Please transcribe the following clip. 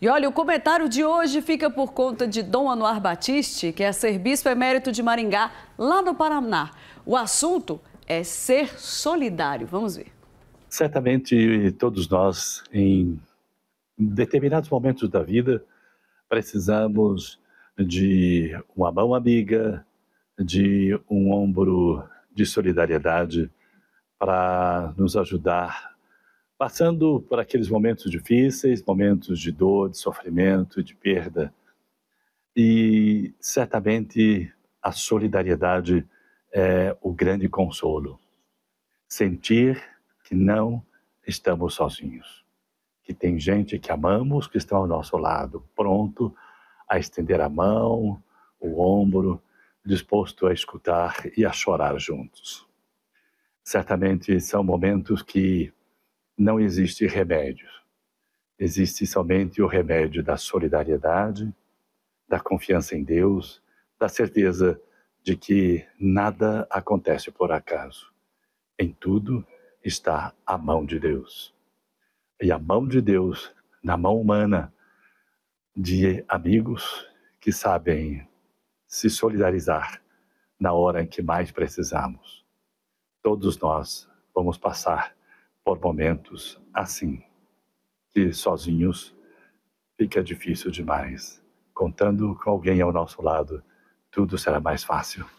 E olha, o comentário de hoje fica por conta de Dom Anuar Batiste, que é ser bispo emérito de Maringá, lá no Paraná. O assunto é ser solidário. Vamos ver. Certamente todos nós, em determinados momentos da vida, precisamos de uma mão amiga, de um ombro de solidariedade para nos ajudar passando por aqueles momentos difíceis, momentos de dor, de sofrimento, de perda. E certamente a solidariedade é o grande consolo. Sentir que não estamos sozinhos, que tem gente que amamos que está ao nosso lado, pronto a estender a mão, o ombro, disposto a escutar e a chorar juntos. Certamente são momentos que não existe remédio. Existe somente o remédio da solidariedade, da confiança em Deus, da certeza de que nada acontece por acaso. Em tudo está a mão de Deus. E a mão de Deus na mão humana de amigos que sabem se solidarizar na hora em que mais precisamos. Todos nós vamos passar por momentos assim, que sozinhos fica difícil demais. Contando com alguém ao nosso lado, tudo será mais fácil.